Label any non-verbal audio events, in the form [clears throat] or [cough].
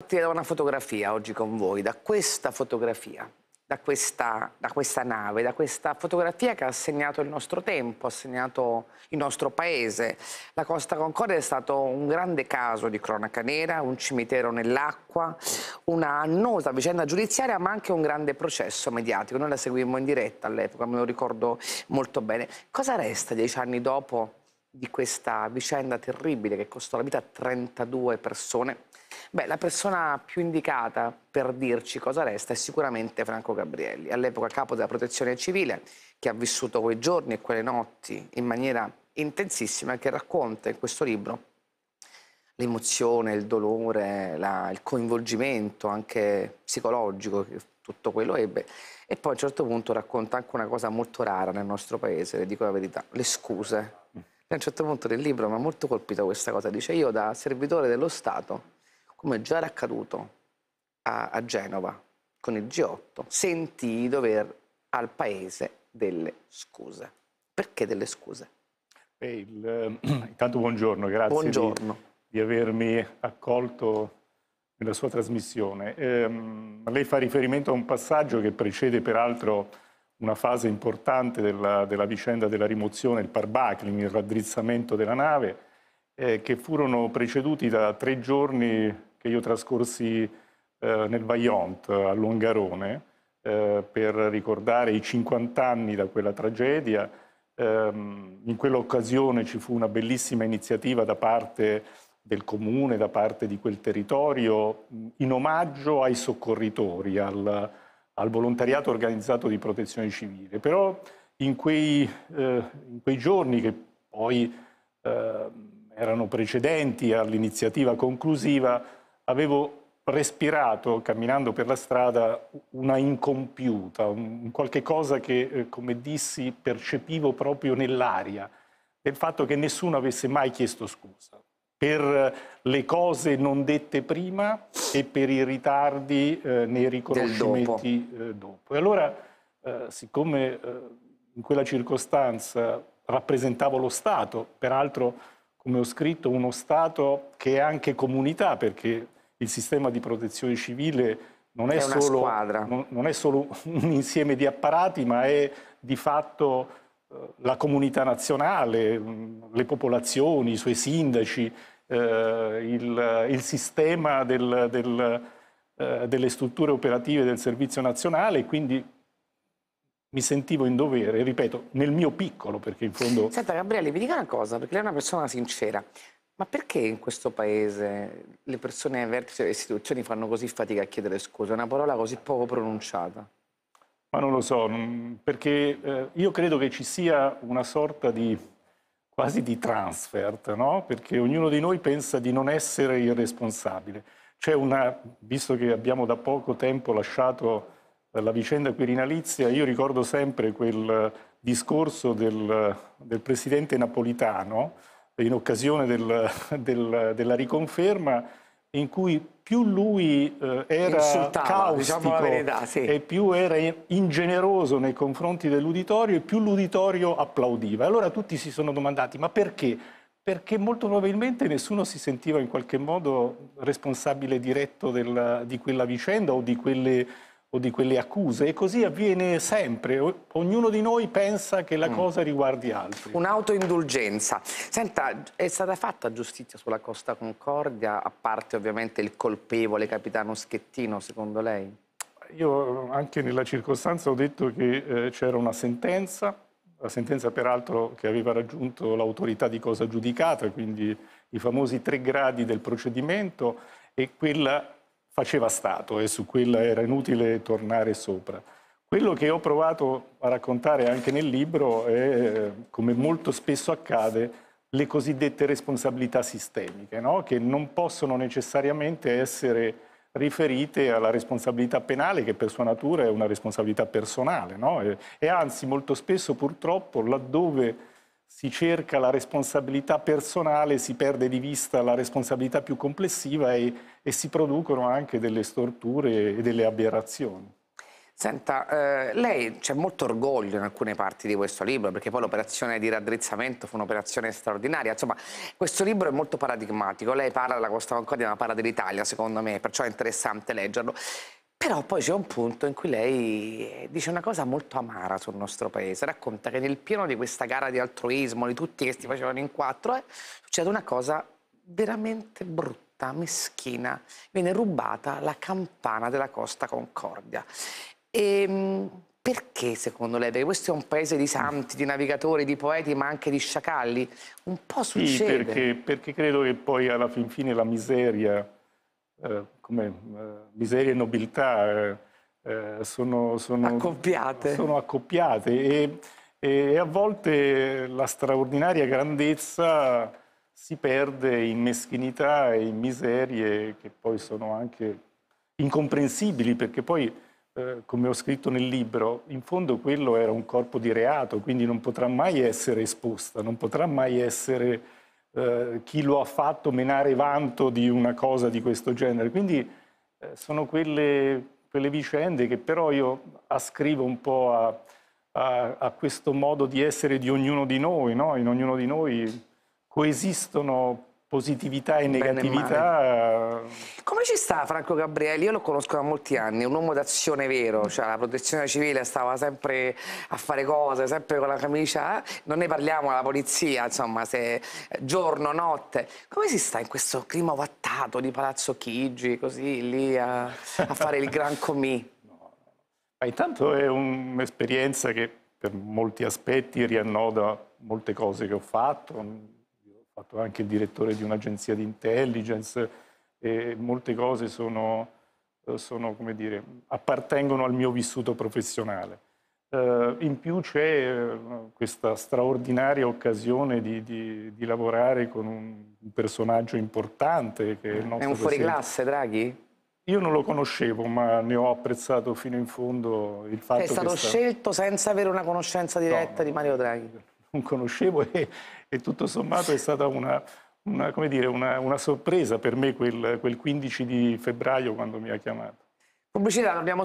partire da una fotografia oggi con voi, da questa fotografia, da questa, da questa, nave, da questa fotografia che ha segnato il nostro tempo, ha segnato il nostro paese. La Costa Concordia è stato un grande caso di cronaca nera, un cimitero nell'acqua, una annosa vicenda giudiziaria, ma anche un grande processo mediatico. Noi la seguimmo in diretta all'epoca, me lo ricordo molto bene. Cosa resta dieci anni dopo di questa vicenda terribile che costò la vita a 32 persone, beh, la persona più indicata per dirci cosa resta è sicuramente Franco Gabrielli, all'epoca capo della protezione civile, che ha vissuto quei giorni e quelle notti in maniera intensissima e che racconta in questo libro l'emozione, il dolore, la, il coinvolgimento anche psicologico che tutto quello ebbe. E poi a un certo punto racconta anche una cosa molto rara nel nostro paese, le dico la verità, le scuse a un certo punto del libro mi ha molto colpito questa cosa. Dice, io da servitore dello Stato, come già era accaduto a, a Genova con il G8, sentii dover al paese delle scuse. Perché delle scuse? Eh, il, eh, [clears throat] intanto buongiorno, grazie buongiorno. Di, di, avermi accolto nella sua trasmissione. Eh, lei fa riferimento a un passaggio che precede peraltro una fase importante della, della vicenda della rimozione, il parbuckling, il raddrizzamento della nave, eh, che furono preceduti da tre giorni che io trascorsi eh, nel Vaillant, a Longarone, eh, per ricordare i 50 anni da quella tragedia. Ehm, in quell'occasione ci fu una bellissima iniziativa da parte del comune, da parte di quel territorio, in omaggio ai soccorritori, al, al volontariato organizzato di protezione civile, però in quei, eh, in quei giorni che poi eh, erano precedenti all'iniziativa conclusiva, avevo respirato, camminando per la strada, una incompiuta, un qualche cosa che, eh, come dissi, percepivo proprio nell'aria, del fatto che nessuno avesse mai chiesto scusa per eh, le cose non dette prima e per i ritardi eh, nei riconoscimenti dopo. Eh, dopo. E allora, eh, siccome eh, in quella circostanza rappresentavo lo Stato, peraltro, come ho scritto, uno Stato che è anche comunità, perché il sistema di protezione civile non è, è solo, non, non è solo un insieme di apparati, ma è di fatto la comunità nazionale, le popolazioni, i suoi sindaci, eh, il, il, sistema del, del, eh, delle strutture operative del servizio nazionale, quindi mi sentivo in dovere, ripeto, nel mio piccolo, perché in fondo... Senta Gabriele, mi dica una cosa, perché lei è una persona sincera, ma perché in questo paese le persone vertice delle istituzioni fanno così fatica a chiedere scusa? È una parola così poco pronunciata. Ma non lo so, perché eh, io credo che ci sia una sorta di quasi di transfert, no? perché ognuno di noi pensa di non essere il responsabile. C'è una, visto che abbiamo da poco tempo lasciato eh, la vicenda Quirinalizia, io ricordo sempre quel eh, discorso del, del presidente napolitano in occasione del, [laughs] del, della riconferma in cui più lui eh, era Insultava, diciamo caustico diciamo verità, sì. e più era ingeneroso nei confronti dell'uditorio e più l'uditorio applaudiva. Allora tutti si sono domandati ma perché? Perché molto probabilmente nessuno si sentiva in qualche modo responsabile diretto della, di quella vicenda o di quelle o di quelle accuse e così avviene sempre, ognuno di noi pensa che la mm. cosa riguardi altri. Un'autoindulgenza. Senta, è stata fatta giustizia sulla Costa Concordia, a parte ovviamente il colpevole capitano Schettino, secondo lei? Io anche nella circostanza ho detto che eh, c'era una sentenza, la sentenza peraltro che aveva raggiunto l'autorità di cosa giudicata, quindi i famosi tre gradi del procedimento e quella faceva stato e su quella era inutile tornare sopra. Quello che ho provato a raccontare anche nel libro è, eh, come molto spesso accade, le cosiddette responsabilità sistemiche, no? che non possono necessariamente essere riferite alla responsabilità penale, che per sua natura è una responsabilità personale. No? E, e anzi, molto spesso purtroppo, laddove si cerca la responsabilità personale, si perde di vista la responsabilità più complessiva e, e si producono anche delle storture e delle aberrazioni. Senta, eh, lei c'è molto orgoglio in alcune parti di questo libro, perché poi l'operazione di raddrizzamento fu un'operazione straordinaria. Insomma, questo libro è molto paradigmatico. Lei parla della Costa Concordia, ma parla dell'Italia, secondo me, perciò è interessante leggerlo. Però poi c'è un punto in cui lei eh, dice una cosa molto amara sul nostro paese. Racconta che nel pieno di questa gara di altruismo, di tutti che si facevano in quattro, eh, succede una cosa veramente brutta, meschina. Viene rubata la campana della Costa Concordia. E ehm, perché secondo lei? Perché questo è un paese di santi, di navigatori, di poeti, ma anche di sciacalli. Un po' succede. Sì, perché, perché credo che poi alla fin fine la miseria eh, come eh, miseria e nobiltà eh, eh, sono, sono, accoppiate. Sono accoppiate e, e, a volte la straordinaria grandezza si perde in meschinità e in miserie che poi sono anche incomprensibili perché poi, come ho scritto nel libro, in fondo quello era un corpo di reato, quindi non potrà mai essere esposta, non potrà mai essere eh, chi lo ha fatto menare vanto di una cosa di questo genere. Quindi eh, sono quelle, quelle, vicende che però io ascrivo un po' a, a, a questo modo di essere di ognuno di noi, no? in ognuno di noi coesistono positività e negatività. Eh, Come ci sta Franco Gabrielli? Io lo conosco da molti anni, è un uomo d'azione vero, cioè la protezione civile stava sempre a fare cose, sempre con la camicia, eh? non ne parliamo alla polizia, insomma, se giorno, notte. Come si sta in questo clima vattato di Palazzo Chigi, così lì a, a fare il gran comì? [laughs] Ma intanto è un'esperienza che per molti aspetti riannoda molte cose che ho fatto, ho fatto anche il direttore di un'agenzia di intelligence e molte cose sono, eh, sono, come dire, appartengono al mio vissuto professionale. Eh, in più c'è eh, questa straordinaria occasione di, di, di lavorare con un, un, personaggio importante che è il mm. nostro È un fuoriclasse, Draghi? Io non lo conoscevo, ma ne ho apprezzato fino in fondo il cioè, fatto che... È stato che sta... scelto senza avere una conoscenza diretta no, di Mario Draghi? non conoscevo e, e tutto sommato è stata una, una, dire, una, una sorpresa per me quel, quel 15 di febbraio quando mi ha chiamato. Pubblicità, abbiamo